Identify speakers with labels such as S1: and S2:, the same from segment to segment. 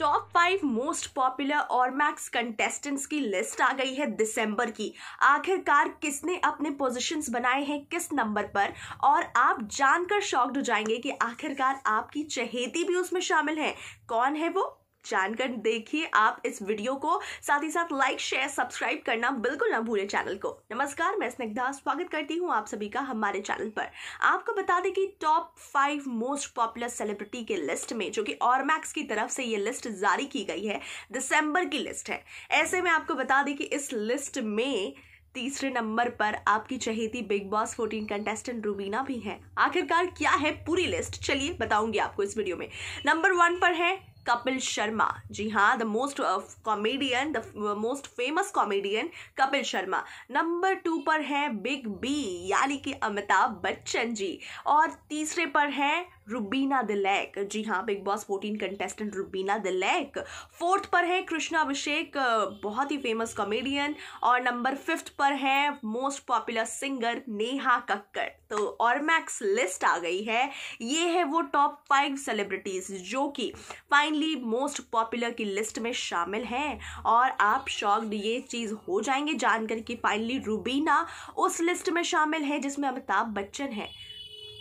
S1: top five most popular और max contestants की list आ गई है दिसंबर की आखिरकार किसने अपने पोजीशंस बनाए हैं किस नंबर पर और आप जानकर शॉक्ड हो जाएंगे कि आखिरकार आपकी चहेती भी उसमें शामिल है कौन है वो जानकर देखिए आप इस वीडियो को साथ ही साथ लाइक शेयर सब्सक्राइब करना बिल्कुल ना भूलें चैनल को नमस्कार मैं स्निग्धा स्वागत करती हूँ आप सभी का हमारे चैनल पर आपको बता दें कि top five most popular celebrity के लिस्ट में जो कि ऑरमैक्स की तरफ से ये लिस्ट जारी की गई है दिसंबर की लिस्ट है ऐसे में आपको बता दें कि इस लिस्ट में तीसरे नंबर पर आपकी चहेती बिग बॉस 14 कंटेस्टेंट रूबीना भी हैं आखिरकार क्या है पूरी लिस्ट चलिए बताऊंगी आपको इस वीडियो में नंबर वन पर है कपिल शर्मा जी हाँ the most comedian the most famous comedian Kapil Sharma number two पर हैं बिग बी यानी कि अमिताभ बच्चन जी और तीसरे पर हैं रुबीना दिलैक जी हाँ Bigg Boss fourteen contestant Rubina Dilaik fourth पर है कृष्णा अभिषेक बहुत ही फेमस कॉमेडियन और नंबर फिफ्थ पर है most popular singer Neha Kakkar तो और मैक्स लिस्ट आ गई है ये है वो टॉप फाइव सेलिब्रिटीज़ जो कि फाइनली मोस्ट पॉपुलर की लिस्ट में शामिल हैं और आप शॉक्ड ये चीज़ हो जाएंगे जानकर कि फाइनली रूबीना उस लिस्ट में शामिल है जिसमें अमिताभ बच्चन है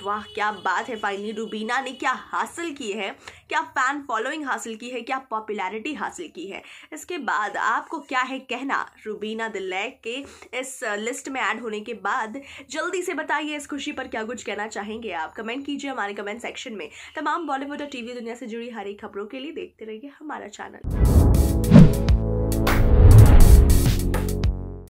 S1: वाह क्या बात है फाइनली रूबीना ने क्या हासिल की है क्या फ़ैन फॉलोइंग हासिल की है क्या पॉपुलैरिटी हासिल की है इसके बाद आपको क्या है कहना रूबीना दिलैक के इस लिस्ट में ऐड होने के बाद जल्दी से बताइए इस खुशी पर क्या कुछ कहना चाहेंगे आप कमेंट कीजिए हमारे कमेंट सेक्शन में तमाम बॉलीवुड और टीवी दुनिया से जुड़ी हर एक खबरों के लिए देखते रहिए हमारा चैनल